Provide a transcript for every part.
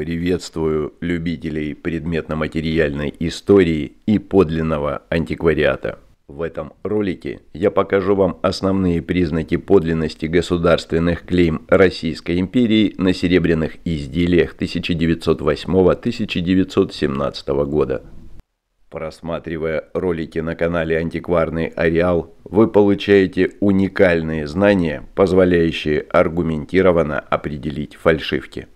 приветствую любителей предметно-материальной истории и подлинного антиквариата. В этом ролике я покажу вам основные признаки подлинности государственных клейм Российской империи на серебряных изделиях 1908-1917 года. Просматривая ролики на канале «Антикварный ареал», вы получаете уникальные знания, позволяющие аргументированно определить фальшивки.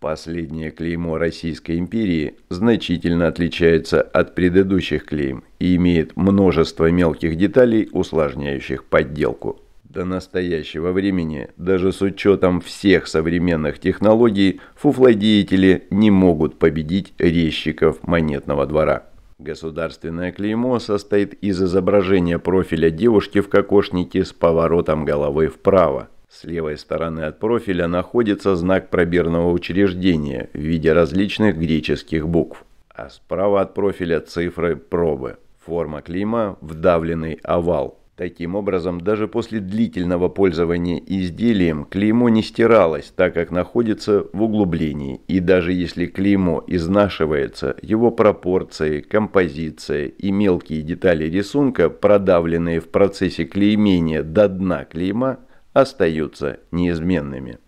Последнее клеймо Российской империи значительно отличается от предыдущих клейм и имеет множество мелких деталей, усложняющих подделку. До настоящего времени, даже с учетом всех современных технологий, фуфладеятели не могут победить резчиков монетного двора. Государственное клеймо состоит из изображения профиля девушки в кокошнике с поворотом головы вправо, с левой стороны от профиля находится знак пробирного учреждения в виде различных греческих букв, а справа от профиля цифры пробы. Форма клейма – вдавленный овал. Таким образом, даже после длительного пользования изделием клеймо не стиралось, так как находится в углублении, и даже если клеймо изнашивается, его пропорции, композиция и мелкие детали рисунка, продавленные в процессе клеймения до дна клейма – остаются неизменными.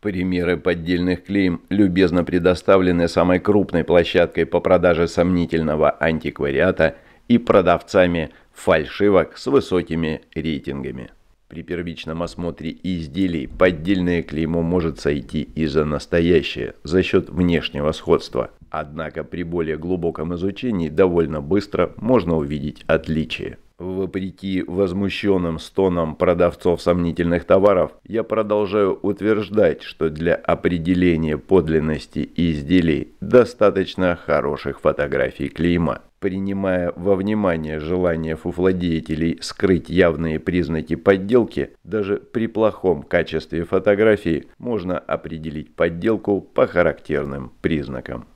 Примеры поддельных клейм любезно предоставлены самой крупной площадкой по продаже сомнительного антиквариата и продавцами фальшивок с высокими рейтингами. При первичном осмотре изделий поддельное клеймо может сойти и за настоящее за счет внешнего сходства. Однако при более глубоком изучении довольно быстро можно увидеть отличие. Вопреки возмущенным стонам продавцов сомнительных товаров, я продолжаю утверждать, что для определения подлинности изделий достаточно хороших фотографий клейма. Принимая во внимание желание фуфладеятелей скрыть явные признаки подделки, даже при плохом качестве фотографии можно определить подделку по характерным признакам.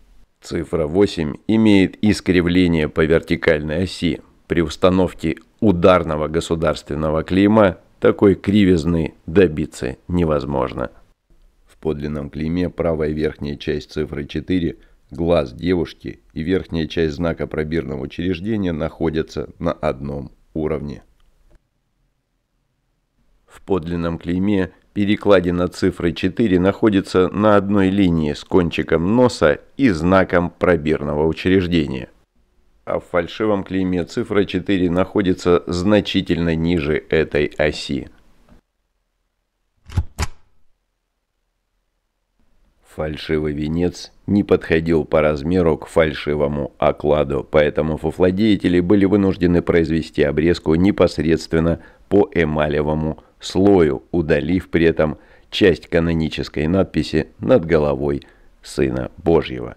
Цифра 8 имеет искривление по вертикальной оси, при установке ударного государственного клима такой кривизны добиться невозможно. В подлинном климе правая верхняя часть цифры 4, глаз девушки и верхняя часть знака пробирного учреждения находятся на одном уровне. В подлинном клейме перекладина цифры 4 находится на одной линии с кончиком носа и знаком пробирного учреждения а в фальшивом клейме цифра 4 находится значительно ниже этой оси. Фальшивый венец не подходил по размеру к фальшивому окладу, поэтому фуфладеятели были вынуждены произвести обрезку непосредственно по эмалевому слою, удалив при этом часть канонической надписи над головой Сына Божьего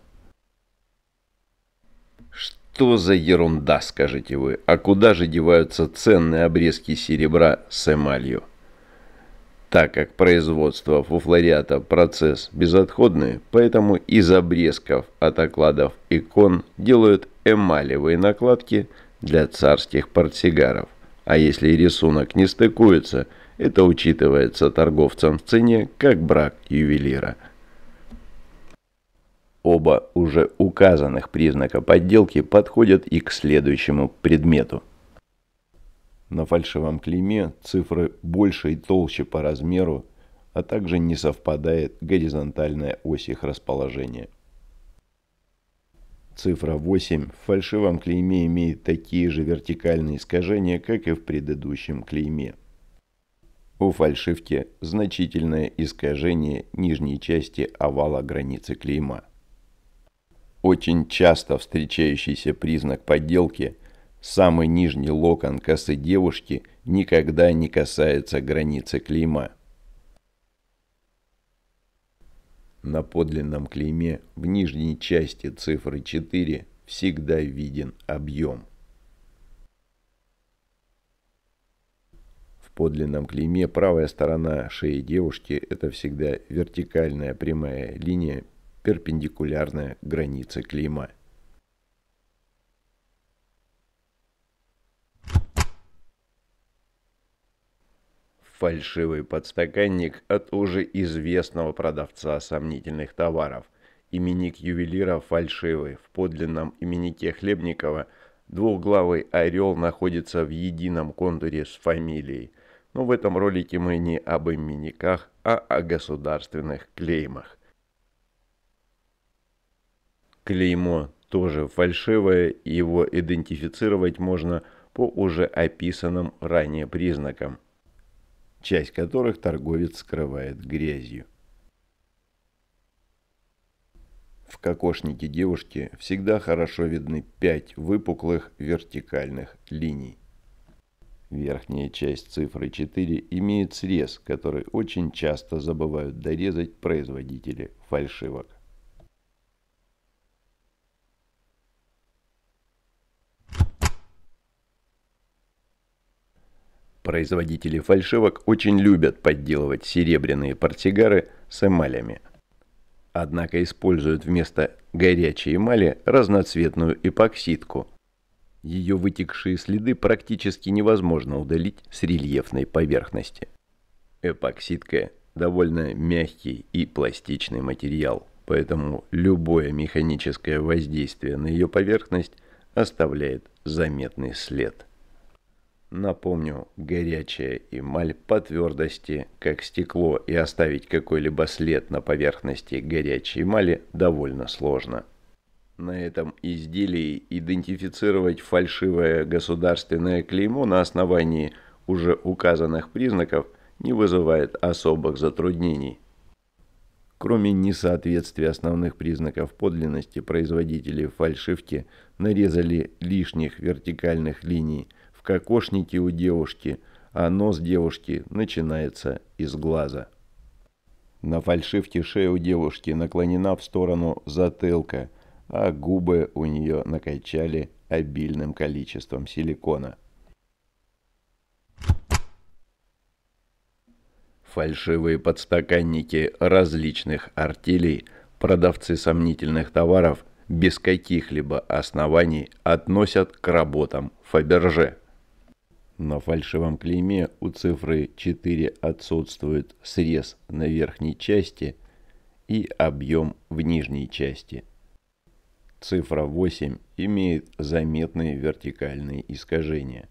что за ерунда, скажете вы, а куда же деваются ценные обрезки серебра с эмалью? Так как производство фуфлориата – процесс безотходный, поэтому из обрезков от окладов икон делают эмалевые накладки для царских портсигаров. А если рисунок не стыкуется, это учитывается торговцам в цене как брак ювелира – Оба уже указанных признака подделки подходят и к следующему предмету. На фальшивом клейме цифры больше и толще по размеру, а также не совпадает горизонтальная ось их расположения. Цифра 8 в фальшивом клейме имеет такие же вертикальные искажения, как и в предыдущем клейме. У фальшивки значительное искажение нижней части овала границы клейма – очень часто встречающийся признак подделки – самый нижний локон косы девушки никогда не касается границы клейма. На подлинном клейме в нижней части цифры 4 всегда виден объем. В подлинном клейме правая сторона шеи девушки – это всегда вертикальная прямая линия перпендикулярная границе клейма. Фальшивый подстаканник от уже известного продавца сомнительных товаров. Именник ювелира фальшивый. В подлинном именике Хлебникова двухглавый орел находится в едином контуре с фамилией. Но в этом ролике мы не об именниках, а о государственных клеймах клеймо тоже фальшивое, его идентифицировать можно по уже описанным ранее признакам, часть которых торговец скрывает грязью. В кокошнике девушки всегда хорошо видны пять выпуклых вертикальных линий. Верхняя часть цифры 4 имеет срез, который очень часто забывают дорезать производители фальшивок. Производители фальшивок очень любят подделывать серебряные портсигары с эмалями. Однако используют вместо горячей эмали разноцветную эпоксидку. Ее вытекшие следы практически невозможно удалить с рельефной поверхности. Эпоксидка – довольно мягкий и пластичный материал, поэтому любое механическое воздействие на ее поверхность оставляет заметный след. Напомню, горячая эмаль по твердости, как стекло, и оставить какой-либо след на поверхности горячей эмали довольно сложно. На этом изделии идентифицировать фальшивое государственное клеймо на основании уже указанных признаков не вызывает особых затруднений. Кроме несоответствия основных признаков подлинности, производители фальшивки нарезали лишних вертикальных линий – в кокошнике у девушки, а нос девушки начинается из глаза. На фальшивке шея у девушки наклонена в сторону затылка, а губы у нее накачали обильным количеством силикона. Фальшивые подстаканники различных артилей, продавцы сомнительных товаров без каких-либо оснований относят к работам Фаберже. На фальшивом клейме у цифры 4 отсутствует срез на верхней части и объем в нижней части. Цифра 8 имеет заметные вертикальные искажения.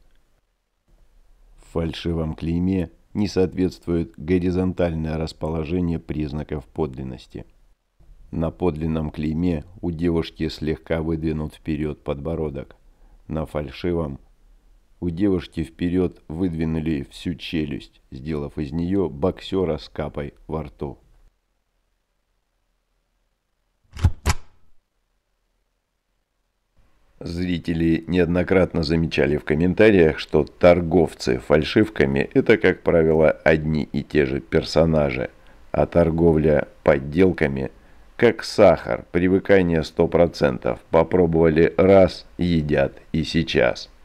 В фальшивом клейме не соответствует горизонтальное расположение признаков подлинности. На подлинном клейме у девушки слегка выдвинут вперед подбородок. На фальшивом – у девушки вперед выдвинули всю челюсть, сделав из нее боксера с капой во рту. Зрители неоднократно замечали в комментариях, что торговцы фальшивками – это, как правило, одни и те же персонажи, а торговля подделками – как сахар, привыкание 100%, попробовали раз – едят и сейчас –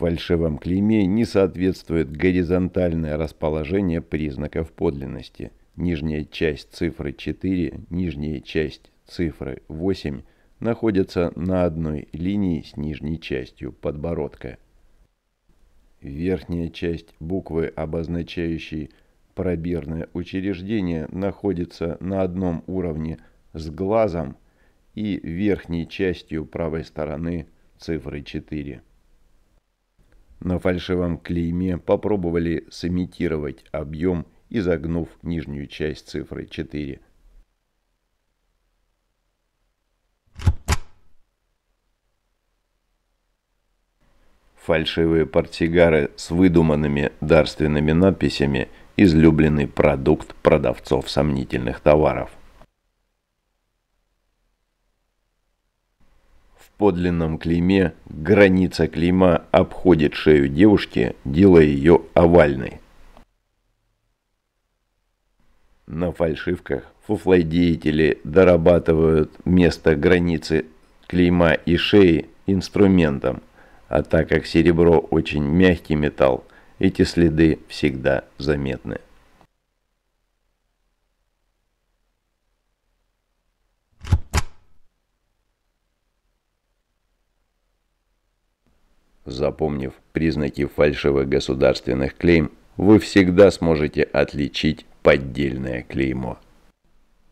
фальшивом клейме не соответствует горизонтальное расположение признаков подлинности. Нижняя часть цифры 4, нижняя часть цифры 8 находятся на одной линии с нижней частью подбородка. Верхняя часть буквы, обозначающей пробирное учреждение, находится на одном уровне с глазом и верхней частью правой стороны цифры 4. На фальшивом клейме попробовали сымитировать объем, изогнув нижнюю часть цифры 4. Фальшивые портсигары с выдуманными дарственными надписями – излюбленный продукт продавцов сомнительных товаров. подлинном клейме граница клейма обходит шею девушки, делая ее овальной. На фальшивках фуфлодеятели дорабатывают место границы клейма и шеи инструментом, а так как серебро очень мягкий металл, эти следы всегда заметны. Запомнив признаки фальшивых государственных клейм, вы всегда сможете отличить поддельное клеймо.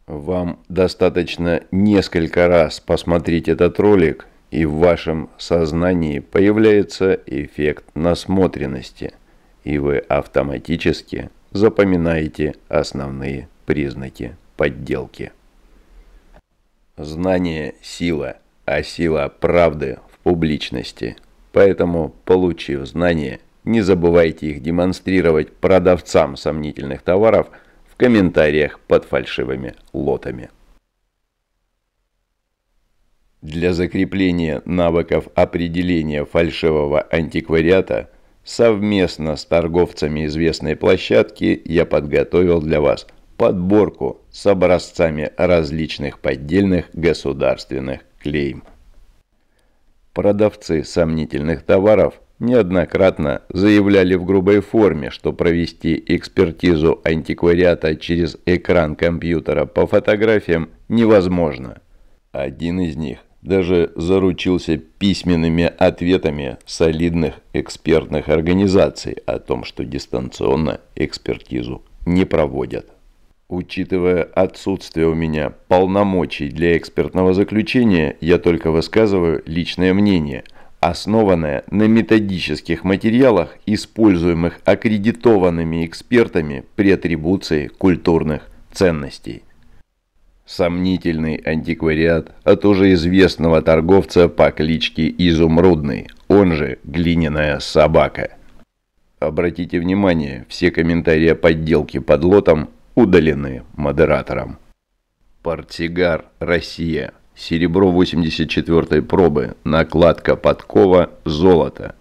Вам достаточно несколько раз посмотреть этот ролик, и в вашем сознании появляется эффект насмотренности, и вы автоматически запоминаете основные признаки подделки. Знание – сила, а сила правды в публичности – Поэтому, получив знания, не забывайте их демонстрировать продавцам сомнительных товаров в комментариях под фальшивыми лотами. Для закрепления навыков определения фальшивого антиквариата совместно с торговцами известной площадки я подготовил для вас подборку с образцами различных поддельных государственных клейм. Продавцы сомнительных товаров неоднократно заявляли в грубой форме, что провести экспертизу антиквариата через экран компьютера по фотографиям невозможно. Один из них даже заручился письменными ответами солидных экспертных организаций о том, что дистанционно экспертизу не проводят. Учитывая отсутствие у меня полномочий для экспертного заключения, я только высказываю личное мнение, основанное на методических материалах, используемых аккредитованными экспертами при атрибуции культурных ценностей. Сомнительный антиквариат от уже известного торговца по кличке Изумрудный, он же глиняная собака. Обратите внимание, все комментарии о подделке под лотом удалены модератором. Портигар Россия. Серебро 84 пробы. Накладка подкова золото.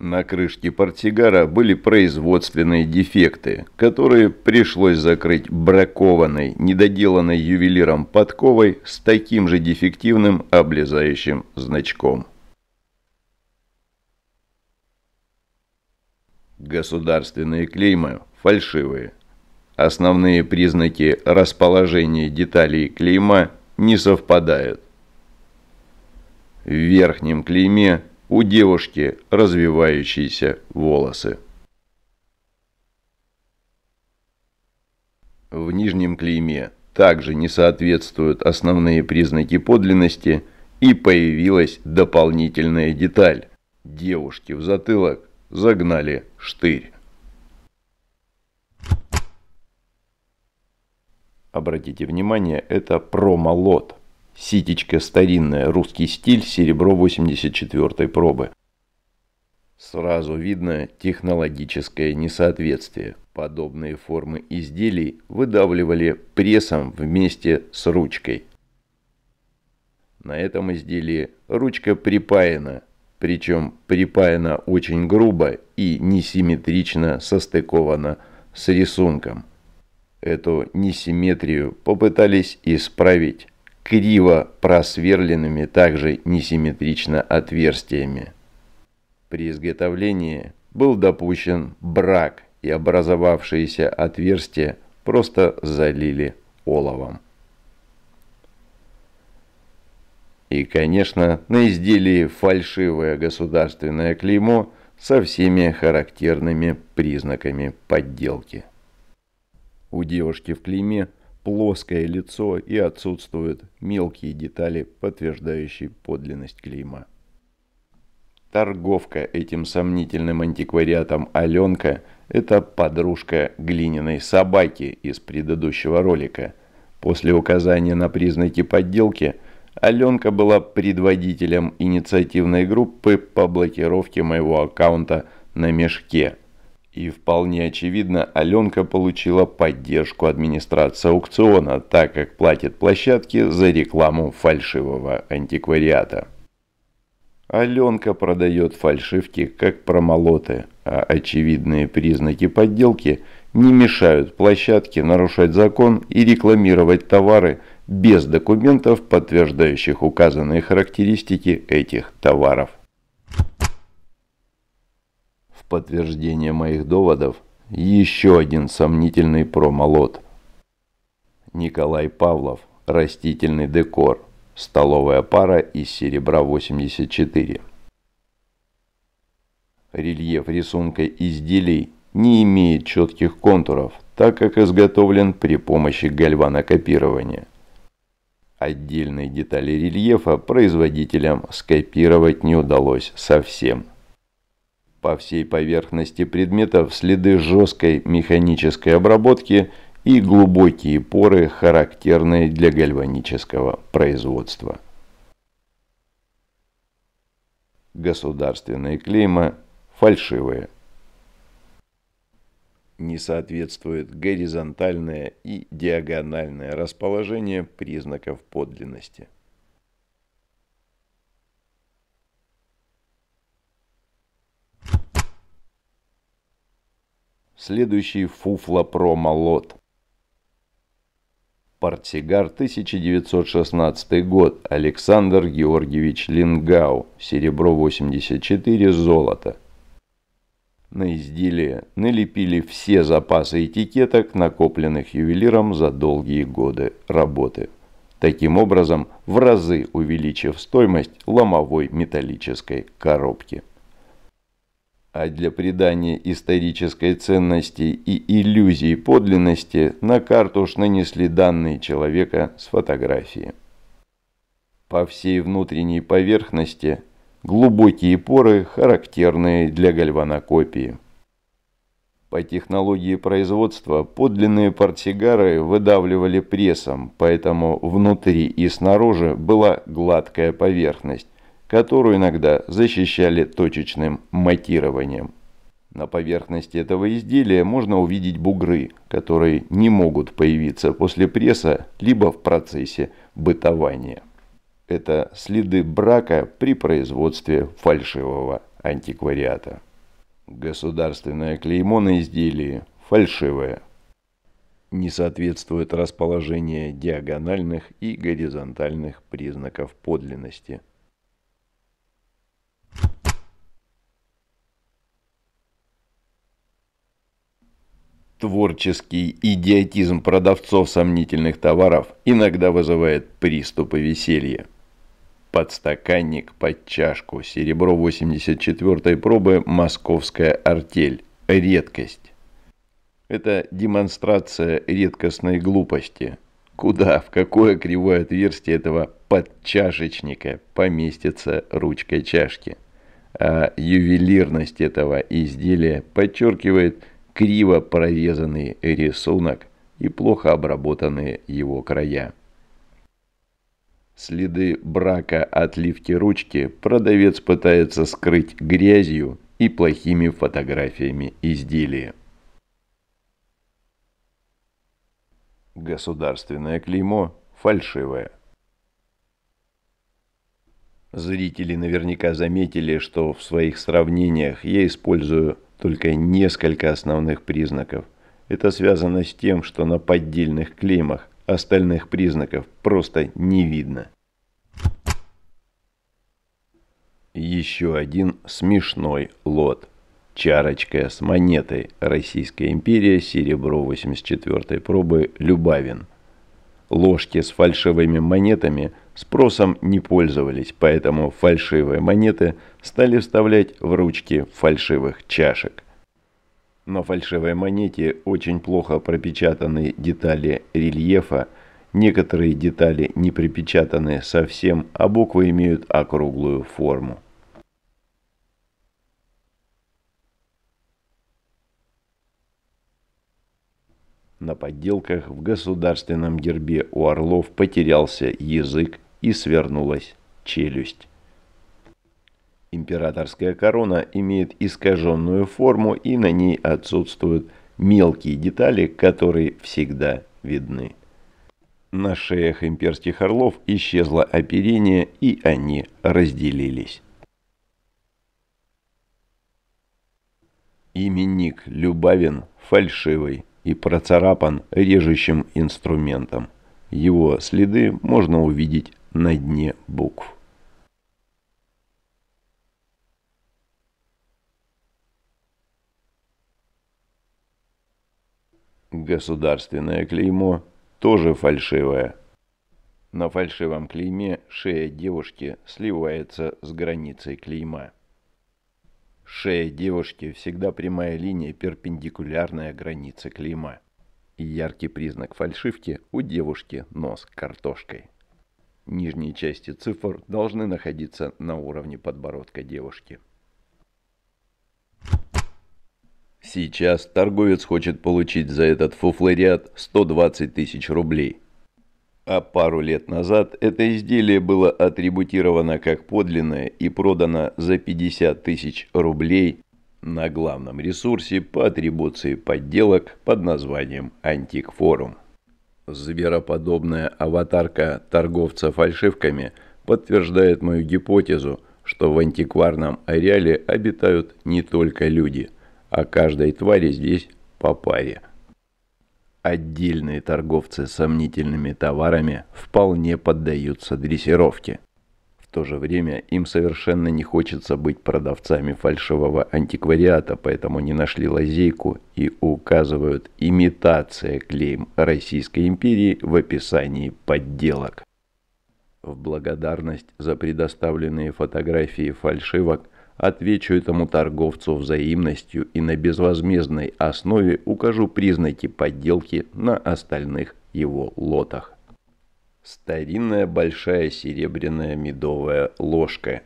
На крышке портигара были производственные дефекты, которые пришлось закрыть бракованной, недоделанной ювелиром подковой с таким же дефективным облезающим значком. Государственные клеймы фальшивые – Основные признаки расположения деталей клейма не совпадают. В верхнем клейме у девушки развивающиеся волосы. В нижнем клейме также не соответствуют основные признаки подлинности и появилась дополнительная деталь. Девушки в затылок загнали штырь. Обратите внимание, это промолот. лот Ситечка старинная, русский стиль, серебро 84 пробы. Сразу видно технологическое несоответствие. Подобные формы изделий выдавливали прессом вместе с ручкой. На этом изделии ручка припаяна, причем припаяна очень грубо и несимметрично состыкована с рисунком эту несимметрию попытались исправить криво просверленными также несимметрично отверстиями. При изготовлении был допущен брак и образовавшиеся отверстия просто залили оловом. И, конечно, на изделии фальшивое государственное клеймо со всеми характерными признаками подделки. У девушки в клейме плоское лицо и отсутствуют мелкие детали, подтверждающие подлинность клейма. Торговка этим сомнительным антиквариатом Аленка – это подружка глиняной собаки из предыдущего ролика. После указания на признаки подделки Аленка была предводителем инициативной группы по блокировке моего аккаунта на мешке – и вполне очевидно, Аленка получила поддержку администрации аукциона, так как платит площадке за рекламу фальшивого антиквариата. Аленка продает фальшивки как промолоты, а очевидные признаки подделки не мешают площадке нарушать закон и рекламировать товары без документов, подтверждающих указанные характеристики этих товаров подтверждение моих доводов еще один сомнительный промолот. Николай Павлов. Растительный декор. Столовая пара из серебра 84. Рельеф рисунка изделий не имеет четких контуров, так как изготовлен при помощи гальванокопирования. Отдельные детали рельефа производителям скопировать не удалось совсем по всей поверхности предметов следы жесткой механической обработки и глубокие поры, характерные для гальванического производства. Государственные клейма фальшивые. Не соответствует горизонтальное и диагональное расположение признаков подлинности. Следующий фуфло про молот. Портсигар, 1916 год. Александр Георгиевич Лингау. Серебро 84, золото. На изделие налепили все запасы этикеток, накопленных ювелиром за долгие годы работы. Таким образом, в разы увеличив стоимость ломовой металлической коробки а для придания исторической ценности и иллюзии подлинности на карту уж нанесли данные человека с фотографии. По всей внутренней поверхности глубокие поры, характерные для гальванокопии. По технологии производства подлинные портсигары выдавливали прессом, поэтому внутри и снаружи была гладкая поверхность, которую иногда защищали точечным матированием. На поверхности этого изделия можно увидеть бугры, которые не могут появиться после пресса либо в процессе бытования. Это следы брака при производстве фальшивого антиквариата. Государственное клеймо на изделии фальшивое. Не соответствует расположению диагональных и горизонтальных признаков подлинности – творческий идиотизм продавцов сомнительных товаров иногда вызывает приступы веселья. Подстаканник под чашку. Серебро 84-й пробы. Московская артель. Редкость. Это демонстрация редкостной глупости. Куда, в какое кривое отверстие этого подчашечника поместится ручка чашки? А ювелирность этого изделия подчеркивает криво прорезанный рисунок и плохо обработанные его края. Следы брака от лифки ручки продавец пытается скрыть грязью и плохими фотографиями изделия. Государственное клеймо фальшивое. Зрители наверняка заметили, что в своих сравнениях я использую только несколько основных признаков. Это связано с тем, что на поддельных клеймах остальных признаков просто не видно. Еще один смешной лот. Чарочка с монетой Российская империя, серебро 84 пробы, Любавин. Ложки с фальшивыми монетами – спросом не пользовались, поэтому фальшивые монеты стали вставлять в ручки фальшивых чашек. На фальшивой монете очень плохо пропечатаны детали рельефа, некоторые детали не припечатаны совсем, а буквы имеют округлую форму. на подделках в государственном гербе у орлов потерялся язык и свернулась челюсть. Императорская корона имеет искаженную форму и на ней отсутствуют мелкие детали, которые всегда видны. На шеях имперских орлов исчезло оперение и они разделились. Именник Любавин фальшивый и процарапан режущим инструментом. Его следы можно увидеть на дне букв. Государственное клеймо тоже фальшивое. На фальшивом клейме шея девушки сливается с границей клейма. Шея девушки всегда прямая линия, перпендикулярная границе клейма. И яркий признак фальшивки у девушки нос картошкой. Нижние части цифр должны находиться на уровне подбородка девушки. Сейчас торговец хочет получить за этот фуфлориат 120 тысяч рублей а пару лет назад это изделие было атрибутировано как подлинное и продано за 50 тысяч рублей на главном ресурсе по атрибуции подделок под названием «Антикфорум». Звероподобная аватарка торговца фальшивками подтверждает мою гипотезу, что в антикварном ареале обитают не только люди, а каждой твари здесь по паре – Отдельные торговцы сомнительными товарами вполне поддаются дрессировке. В то же время им совершенно не хочется быть продавцами фальшивого антиквариата, поэтому не нашли лазейку и указывают имитация клейм Российской империи в описании подделок. В благодарность за предоставленные фотографии фальшивок Отвечу этому торговцу взаимностью и на безвозмездной основе укажу признаки подделки на остальных его лотах. Старинная большая серебряная медовая ложка.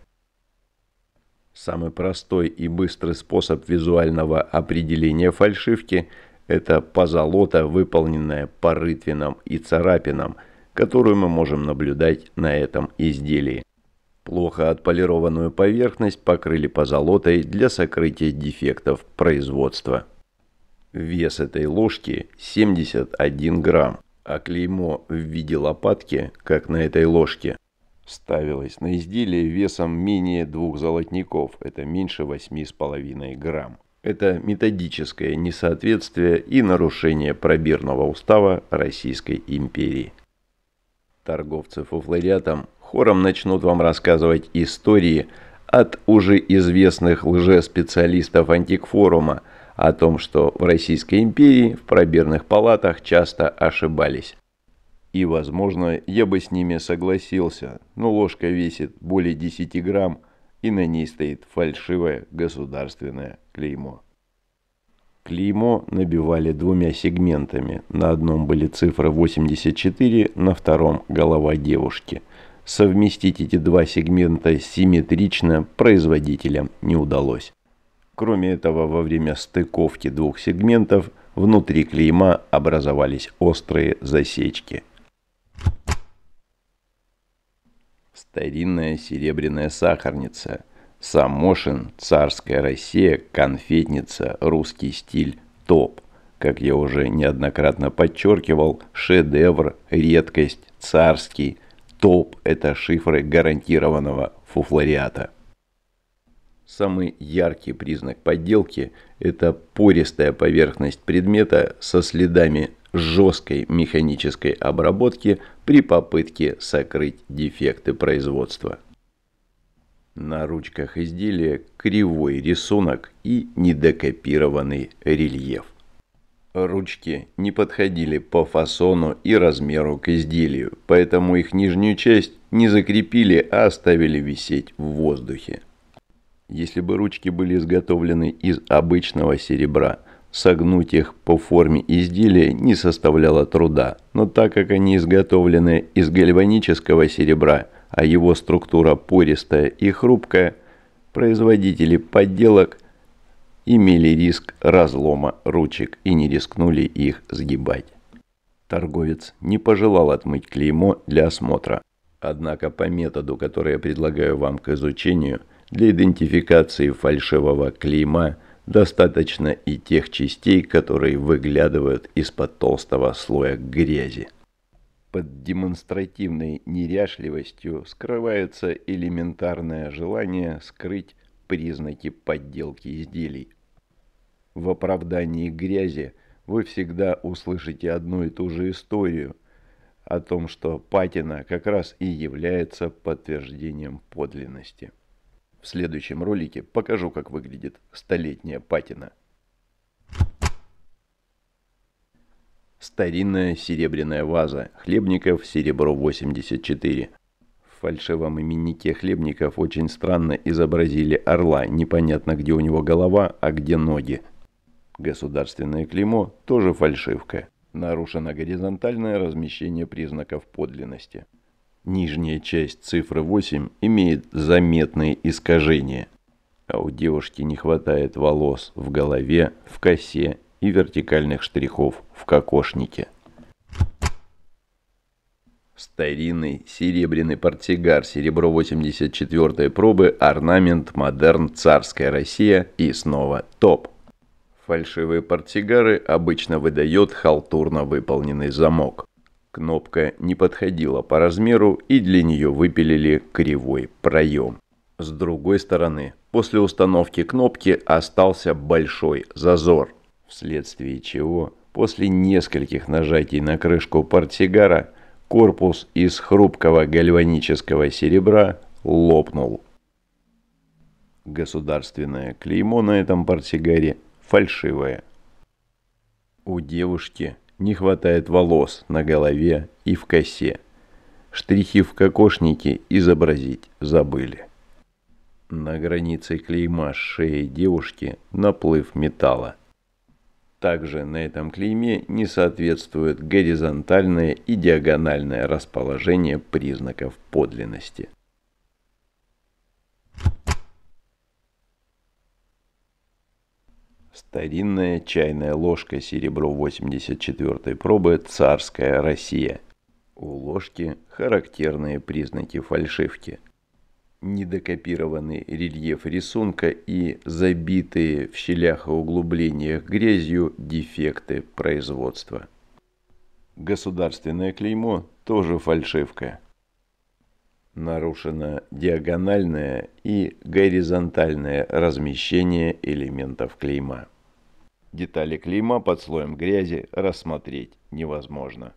Самый простой и быстрый способ визуального определения фальшивки – это позолота, выполненная по рытвинам и царапинам, которую мы можем наблюдать на этом изделии. Плохо отполированную поверхность покрыли позолотой для сокрытия дефектов производства. Вес этой ложки 71 грамм, а клеймо в виде лопатки, как на этой ложке, ставилось на изделие весом менее двух золотников, это меньше 8,5 грамм. Это методическое несоответствие и нарушение пробирного устава Российской империи. Торговцы фуфлориатом хором начнут вам рассказывать истории от уже известных лжеспециалистов антикфорума о том, что в Российской империи в пробирных палатах часто ошибались. И, возможно, я бы с ними согласился, но ложка весит более 10 грамм, и на ней стоит фальшивое государственное клеймо. Клеймо набивали двумя сегментами. На одном были цифры 84, на втором – голова девушки – совместить эти два сегмента симметрично производителям не удалось. Кроме этого, во время стыковки двух сегментов внутри клейма образовались острые засечки. Старинная серебряная сахарница. Самошин, царская Россия, конфетница, русский стиль, топ. Как я уже неоднократно подчеркивал, шедевр, редкость, царский – топ – это шифры гарантированного фуфлориата. Самый яркий признак подделки – это пористая поверхность предмета со следами жесткой механической обработки при попытке сокрыть дефекты производства. На ручках изделия кривой рисунок и недокопированный рельеф. Ручки не подходили по фасону и размеру к изделию, поэтому их нижнюю часть не закрепили, а оставили висеть в воздухе. Если бы ручки были изготовлены из обычного серебра, согнуть их по форме изделия не составляло труда, но так как они изготовлены из гальванического серебра, а его структура пористая и хрупкая, производители подделок – имели риск разлома ручек и не рискнули их сгибать. Торговец не пожелал отмыть клеймо для осмотра. Однако по методу, который я предлагаю вам к изучению, для идентификации фальшивого клейма достаточно и тех частей, которые выглядывают из-под толстого слоя грязи. Под демонстративной неряшливостью скрывается элементарное желание скрыть признаки подделки изделий. В оправдании грязи вы всегда услышите одну и ту же историю о том, что патина как раз и является подтверждением подлинности. В следующем ролике покажу, как выглядит столетняя патина. Старинная серебряная ваза Хлебников серебро 84 фальшивом именнике Хлебников очень странно изобразили орла, непонятно где у него голова, а где ноги. Государственное клеймо тоже фальшивка. Нарушено горизонтальное размещение признаков подлинности. Нижняя часть цифры 8 имеет заметные искажения. А у девушки не хватает волос в голове, в косе и вертикальных штрихов в кокошнике. Старинный серебряный портсигар серебро 84 пробы, орнамент, модерн, царская Россия и снова топ. Фальшивые портсигары обычно выдает халтурно выполненный замок. Кнопка не подходила по размеру и для нее выпилили кривой проем. С другой стороны, после установки кнопки остался большой зазор, вследствие чего после нескольких нажатий на крышку портсигара Корпус из хрупкого гальванического серебра лопнул. Государственное клеймо на этом портсигаре фальшивое. У девушки не хватает волос на голове и в косе. Штрихи в кокошнике изобразить забыли. На границе клейма шеи девушки наплыв металла – также на этом клейме не соответствует горизонтальное и диагональное расположение признаков подлинности. Старинная чайная ложка серебро 84 пробы «Царская Россия». У ложки характерные признаки фальшивки – недокопированный рельеф рисунка и забитые в щелях и углублениях грязью дефекты производства. Государственное клеймо тоже фальшивка. Нарушено диагональное и горизонтальное размещение элементов клейма. Детали клейма под слоем грязи рассмотреть невозможно.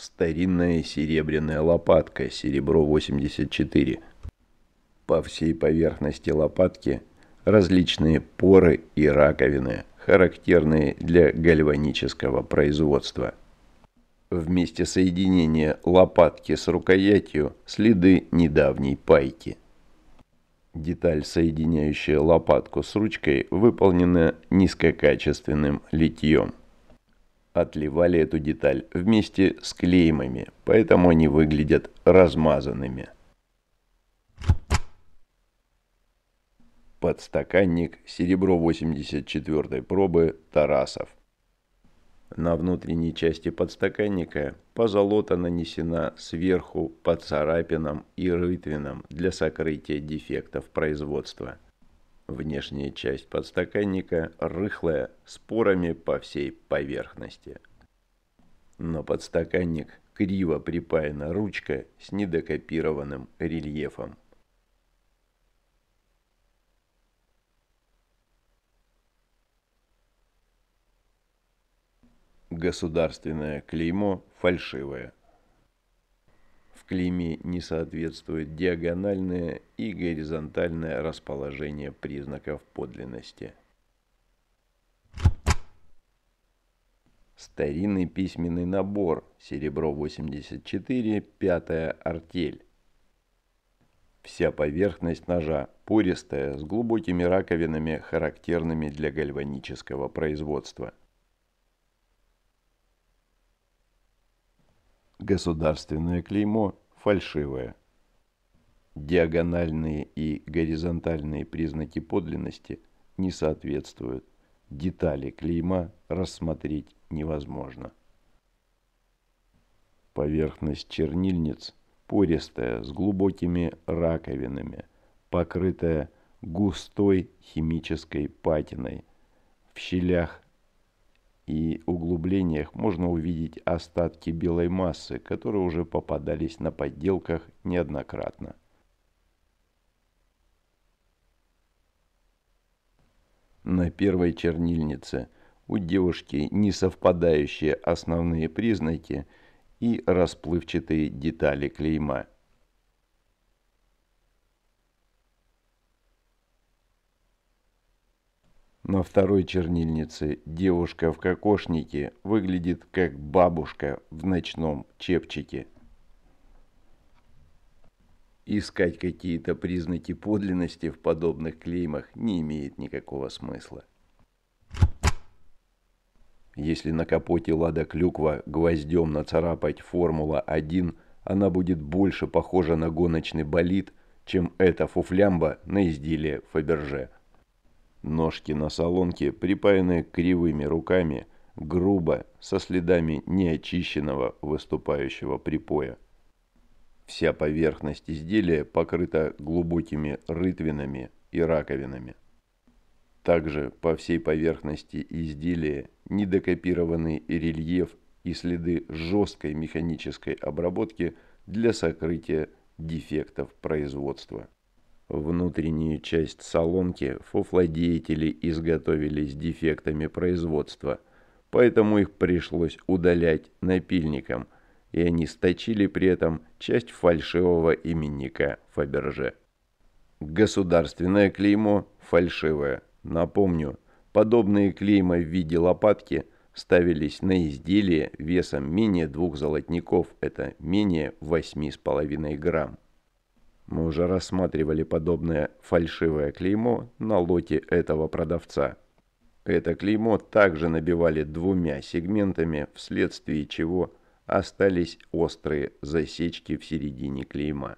старинная серебряная лопатка серебро 84. По всей поверхности лопатки различные поры и раковины, характерные для гальванического производства. В месте соединения лопатки с рукоятью следы недавней пайки. Деталь, соединяющая лопатку с ручкой, выполнена низкокачественным литьем отливали эту деталь вместе с клеймами, поэтому они выглядят размазанными. Подстаканник серебро 84 пробы Тарасов. На внутренней части подстаканника позолота нанесена сверху по царапинам и рытвинам для сокрытия дефектов производства – Внешняя часть подстаканника рыхлая, с порами по всей поверхности. На подстаканник криво припаяна ручка с недокопированным рельефом. Государственное клеймо фальшивое – клейме не соответствует диагональное и горизонтальное расположение признаков подлинности. Старинный письменный набор серебро 84, пятая артель. Вся поверхность ножа пористая, с глубокими раковинами, характерными для гальванического производства – Государственное клеймо фальшивое. Диагональные и горизонтальные признаки подлинности не соответствуют. Детали клейма рассмотреть невозможно. Поверхность чернильниц пористая, с глубокими раковинами, покрытая густой химической патиной. В щелях и углублениях можно увидеть остатки белой массы, которые уже попадались на подделках неоднократно. На первой чернильнице у девушки не совпадающие основные признаки и расплывчатые детали клейма – На второй чернильнице девушка в кокошнике выглядит как бабушка в ночном чепчике. Искать какие-то признаки подлинности в подобных клеймах не имеет никакого смысла. Если на капоте «Лада Клюква» гвоздем нацарапать «Формула-1», она будет больше похожа на гоночный болид, чем эта фуфлямба на изделие «Фаберже». Ножки на солонке припаяны кривыми руками, грубо, со следами неочищенного выступающего припоя. Вся поверхность изделия покрыта глубокими рытвинами и раковинами. Также по всей поверхности изделия недокопированный рельеф и следы жесткой механической обработки для сокрытия дефектов производства. Внутреннюю часть соломки фуфлодеятели изготовили с дефектами производства, поэтому их пришлось удалять напильником, и они сточили при этом часть фальшивого именника Фаберже. Государственное клеймо фальшивое. Напомню, подобные клейма в виде лопатки ставились на изделие весом менее двух золотников, это менее 8,5 грамм. Мы уже рассматривали подобное фальшивое клеймо на лоте этого продавца. Это клеймо также набивали двумя сегментами, вследствие чего остались острые засечки в середине клейма.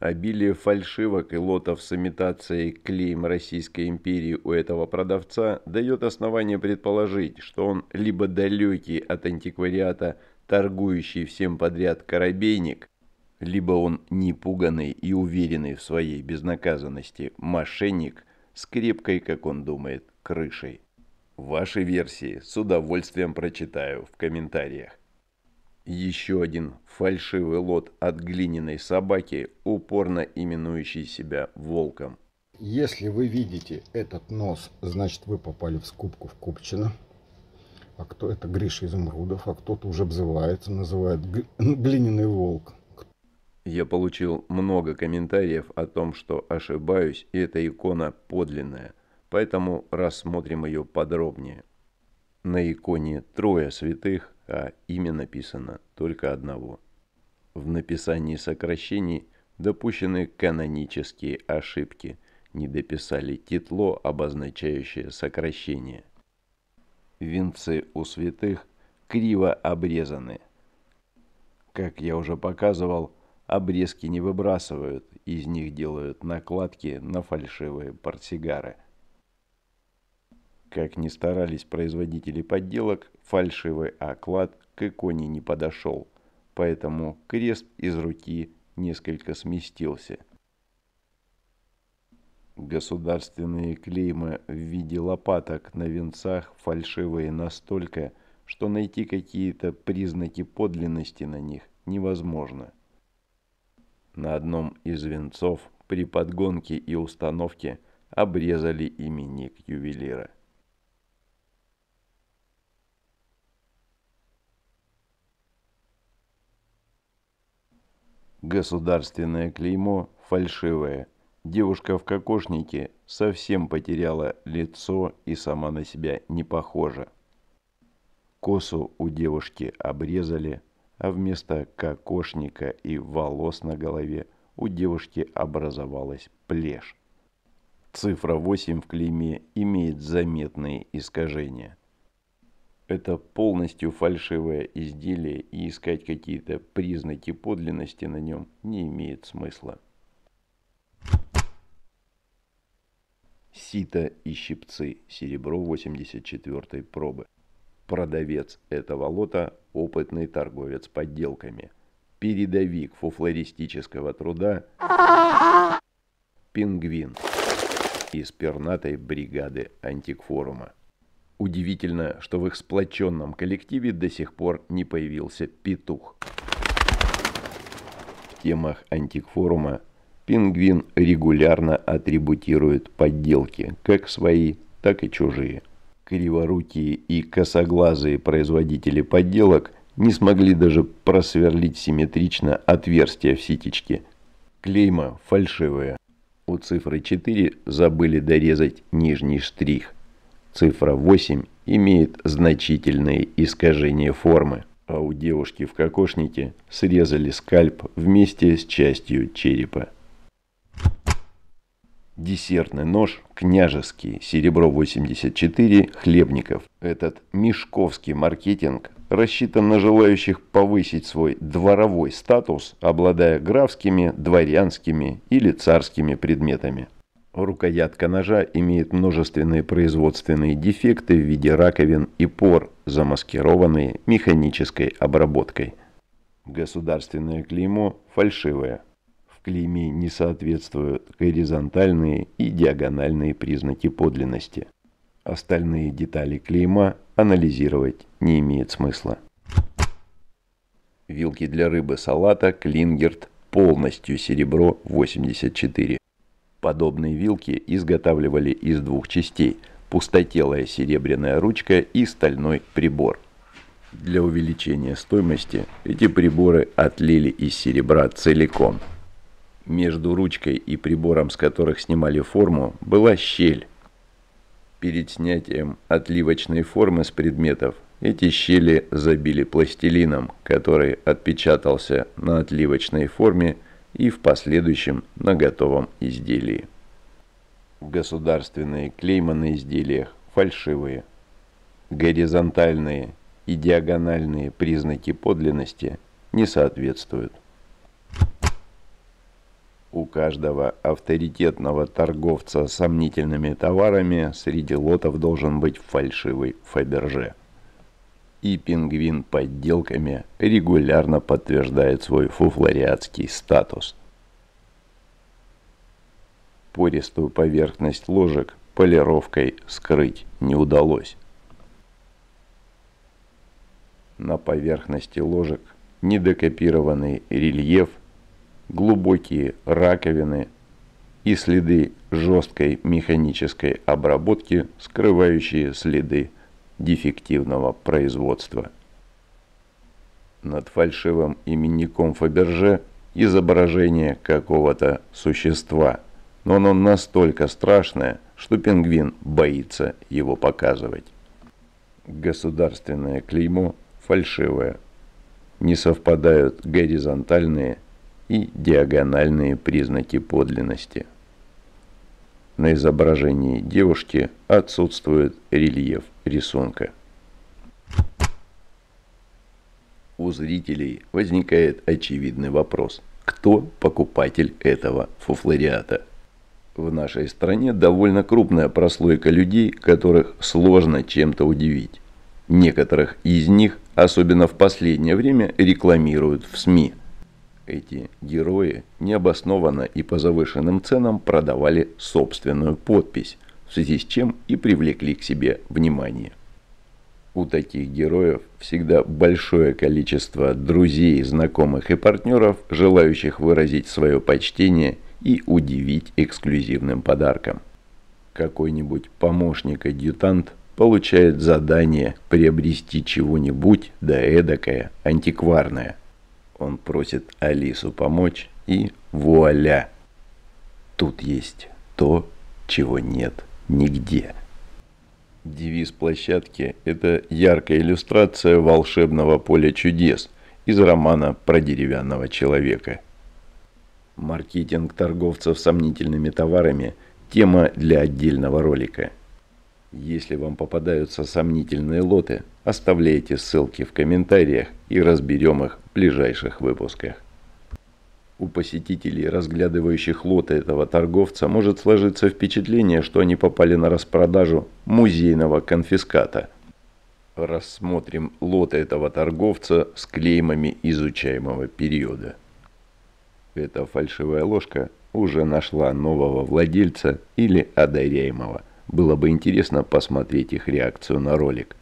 Обилие фальшивок и лотов с имитацией клеем Российской империи у этого продавца дает основание предположить, что он либо далекий от антиквариата, торгующий всем подряд коробейник, либо он непуганный и уверенный в своей безнаказанности мошенник с крепкой, как он думает, крышей. Ваши версии с удовольствием прочитаю в комментариях. Еще один фальшивый лот от глиняной собаки, упорно именующий себя волком. Если вы видите этот нос, значит вы попали в скупку в Купчино. А кто это? Гриша Изумрудов. А кто-то уже обзывается, называет ну, глиняный волк. Я получил много комментариев о том, что ошибаюсь, и эта икона подлинная, поэтому рассмотрим ее подробнее. На иконе трое святых, а имя написано только одного. В написании сокращений допущены канонические ошибки, не дописали титло, обозначающее сокращение. Венцы у святых криво обрезаны. Как я уже показывал, Обрезки не выбрасывают, из них делают накладки на фальшивые портсигары. Как ни старались производители подделок, фальшивый оклад к иконе не подошел, поэтому крест из руки несколько сместился. Государственные клеймы в виде лопаток на венцах фальшивые настолько, что найти какие-то признаки подлинности на них невозможно – на одном из венцов при подгонке и установке обрезали именник ювелира. Государственное клеймо фальшивое. Девушка в кокошнике совсем потеряла лицо и сама на себя не похожа. Косу у девушки обрезали – а вместо кокошника и волос на голове у девушки образовалась плешь. Цифра 8 в клейме имеет заметные искажения. Это полностью фальшивое изделие, и искать какие-то признаки подлинности на нем не имеет смысла. Сито и щипцы, серебро 84 пробы. Продавец этого лота – опытный торговец подделками. Передовик фуфлористического труда – пингвин из пернатой бригады антикфорума. Удивительно, что в их сплоченном коллективе до сих пор не появился петух. В темах антикфорума пингвин регулярно атрибутирует подделки, как свои, так и чужие – Криворукие и косоглазые производители подделок не смогли даже просверлить симметрично отверстие в ситечке. Клейма фальшивые. У цифры 4 забыли дорезать нижний штрих. Цифра 8 имеет значительные искажения формы, а у девушки в кокошнике срезали скальп вместе с частью черепа десертный нож княжеский, серебро 84, хлебников. Этот мешковский маркетинг рассчитан на желающих повысить свой дворовой статус, обладая графскими, дворянскими или царскими предметами. Рукоятка ножа имеет множественные производственные дефекты в виде раковин и пор, замаскированные механической обработкой. Государственное клеймо фальшивое клейме не соответствуют горизонтальные и диагональные признаки подлинности. Остальные детали клейма анализировать не имеет смысла. Вилки для рыбы салата Клингерт полностью серебро 84. Подобные вилки изготавливали из двух частей – пустотелая серебряная ручка и стальной прибор. Для увеличения стоимости эти приборы отлили из серебра целиком – между ручкой и прибором, с которых снимали форму, была щель. Перед снятием отливочной формы с предметов эти щели забили пластилином, который отпечатался на отливочной форме и в последующем на готовом изделии. Государственные клейма на изделиях фальшивые. Горизонтальные и диагональные признаки подлинности не соответствуют. У каждого авторитетного торговца сомнительными товарами среди лотов должен быть фальшивый Фаберже. И пингвин подделками регулярно подтверждает свой фуфлориатский статус. Пористую поверхность ложек полировкой скрыть не удалось. На поверхности ложек недокопированный рельеф – глубокие раковины и следы жесткой механической обработки, скрывающие следы дефективного производства. Над фальшивым именником Фаберже изображение какого-то существа, но оно настолько страшное, что пингвин боится его показывать. Государственное клеймо фальшивое. Не совпадают горизонтальные и диагональные признаки подлинности. На изображении девушки отсутствует рельеф рисунка. У зрителей возникает очевидный вопрос. Кто покупатель этого фуфлориата? В нашей стране довольно крупная прослойка людей, которых сложно чем-то удивить. Некоторых из них, особенно в последнее время, рекламируют в СМИ – эти герои необоснованно и по завышенным ценам продавали собственную подпись, в связи с чем и привлекли к себе внимание. У таких героев всегда большое количество друзей, знакомых и партнеров, желающих выразить свое почтение и удивить эксклюзивным подарком. Какой-нибудь помощник-адъютант получает задание приобрести чего-нибудь да эдакое, антикварное – он просит Алису помочь, и вуаля! Тут есть то, чего нет нигде. Девиз площадки – это яркая иллюстрация волшебного поля чудес из романа про деревянного человека. Маркетинг торговцев сомнительными товарами – тема для отдельного ролика. Если вам попадаются сомнительные лоты, оставляйте ссылки в комментариях и разберем их ближайших выпусках. У посетителей, разглядывающих лоты этого торговца, может сложиться впечатление, что они попали на распродажу музейного конфиската. Рассмотрим лоты этого торговца с клеймами изучаемого периода. Эта фальшивая ложка уже нашла нового владельца или одаряемого. Было бы интересно посмотреть их реакцию на ролик –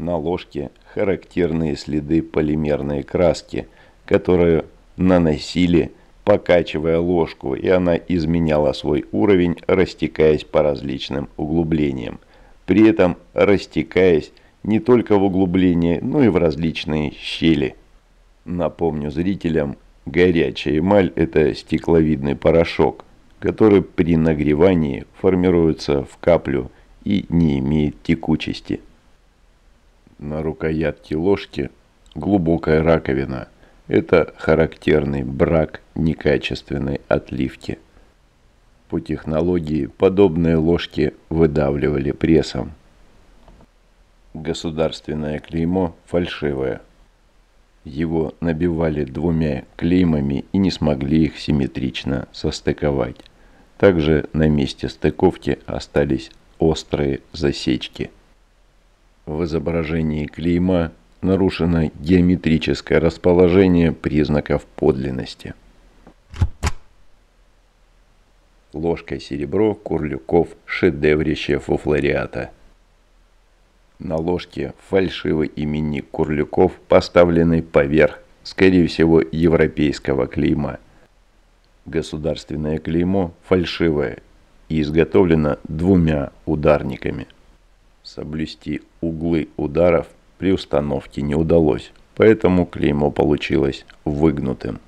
на ложке характерные следы полимерной краски, которую наносили, покачивая ложку, и она изменяла свой уровень, растекаясь по различным углублениям, при этом растекаясь не только в углубления, но и в различные щели. Напомню зрителям, горячая эмаль – это стекловидный порошок, который при нагревании формируется в каплю и не имеет текучести на рукоятке ложки глубокая раковина. Это характерный брак некачественной отливки. По технологии подобные ложки выдавливали прессом. Государственное клеймо фальшивое. Его набивали двумя клеймами и не смогли их симметрично состыковать. Также на месте стыковки остались острые засечки – в изображении клейма нарушено геометрическое расположение признаков подлинности. Ложкой серебро Курлюков шедеврище фуфлориата. На ложке фальшивый именник Курлюков, поставленный поверх, скорее всего, европейского клейма. Государственное клеймо фальшивое и изготовлено двумя ударниками – Соблюсти углы ударов при установке не удалось, поэтому клеймо получилось выгнутым.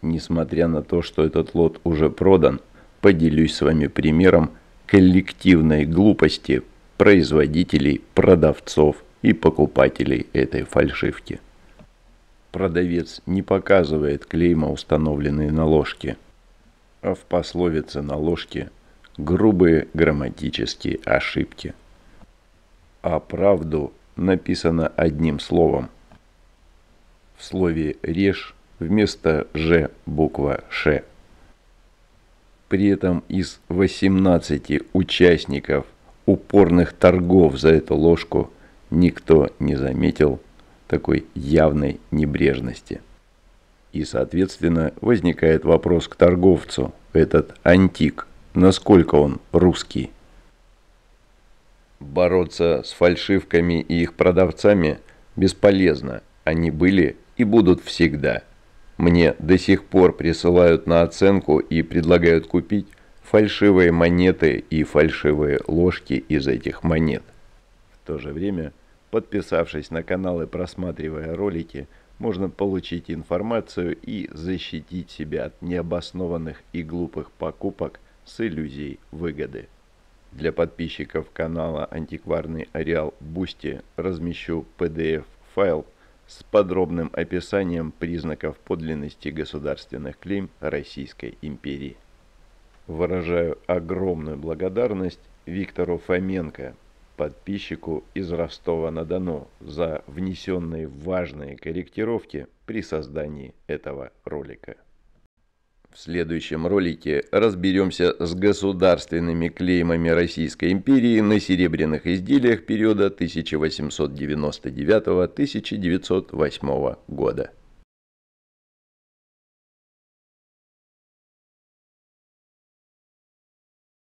Несмотря на то, что этот лот уже продан, поделюсь с вами примером коллективной глупости производителей, продавцов и покупателей этой фальшивки. Продавец не показывает клейма, установленные на ложке, а в пословице на ложке грубые грамматические ошибки. А правду написано одним словом. В слове «режь» вместо «ж» буква «ш». При этом из 18 участников упорных торгов за эту ложку никто не заметил такой явной небрежности. И, соответственно, возникает вопрос к торговцу, этот антик – насколько он русский. Бороться с фальшивками и их продавцами бесполезно, они были и будут всегда. Мне до сих пор присылают на оценку и предлагают купить фальшивые монеты и фальшивые ложки из этих монет. В то же время, подписавшись на канал и просматривая ролики, можно получить информацию и защитить себя от необоснованных и глупых покупок с иллюзией выгоды. Для подписчиков канала «Антикварный ареал Бусти» размещу PDF-файл с подробным описанием признаков подлинности государственных клейм Российской империи. Выражаю огромную благодарность Виктору Фоменко, подписчику из Ростова-на-Дону, за внесенные важные корректировки при создании этого ролика. В следующем ролике разберемся с государственными клеймами Российской империи на серебряных изделиях периода 1899-1908 года.